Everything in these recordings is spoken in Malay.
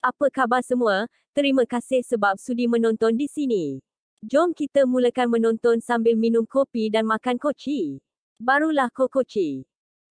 Apa khabar semua? Terima kasih sebab sudi menonton di sini. Jom kita mulakan menonton sambil minum kopi dan makan koci. Barulah kokoci.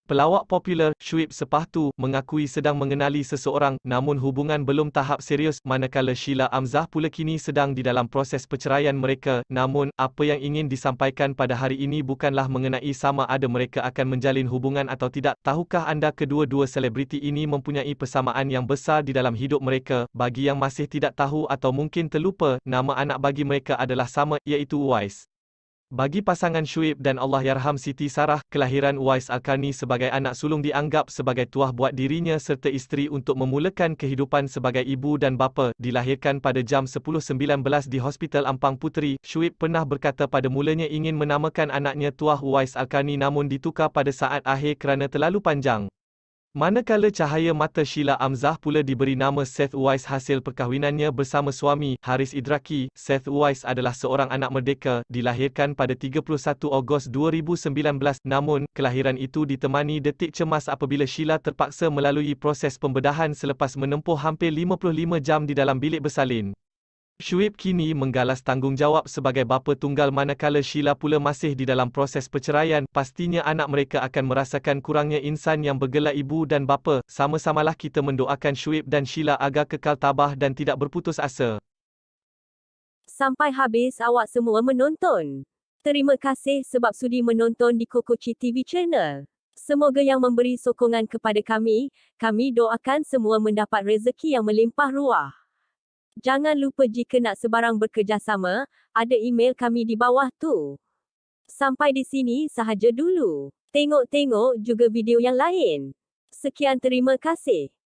Pelawak popular, Shuib Sepahtu mengakui sedang mengenali seseorang, namun hubungan belum tahap serius, manakala Sheila Amzah pula kini sedang di dalam proses perceraian mereka. Namun, apa yang ingin disampaikan pada hari ini bukanlah mengenai sama ada mereka akan menjalin hubungan atau tidak. Tahukah anda kedua-dua selebriti ini mempunyai persamaan yang besar di dalam hidup mereka? Bagi yang masih tidak tahu atau mungkin terlupa, nama anak bagi mereka adalah sama, iaitu Wise. Bagi pasangan Shuib dan Allahyarham Siti Sarah, kelahiran Uwais al sebagai anak sulung dianggap sebagai tuah buat dirinya serta isteri untuk memulakan kehidupan sebagai ibu dan bapa. Dilahirkan pada jam 10.19 di Hospital Ampang Puteri, Shuib pernah berkata pada mulanya ingin menamakan anaknya tuah Uwais al namun ditukar pada saat akhir kerana terlalu panjang. Manakala cahaya mata Sheila Amzah pula diberi nama Seth Weiss hasil perkahwinannya bersama suami, Haris Idraki, Seth Weiss adalah seorang anak merdeka, dilahirkan pada 31 Ogos 2019, namun, kelahiran itu ditemani detik cemas apabila Sheila terpaksa melalui proses pembedahan selepas menempuh hampir 55 jam di dalam bilik bersalin. Shuib kini menggalas tanggungjawab sebagai bapa tunggal manakala Sheila pula masih di dalam proses perceraian, pastinya anak mereka akan merasakan kurangnya insan yang bergelar ibu dan bapa, sama-samalah kita mendoakan Shuib dan Sheila agar kekal tabah dan tidak berputus asa. Sampai habis awak semua menonton. Terima kasih sebab sudi menonton di Kokochi TV Channel. Semoga yang memberi sokongan kepada kami, kami doakan semua mendapat rezeki yang melimpah ruah. Jangan lupa jika nak sebarang bekerjasama, ada email kami di bawah tu. Sampai di sini sahaja dulu. Tengok-tengok juga video yang lain. Sekian terima kasih.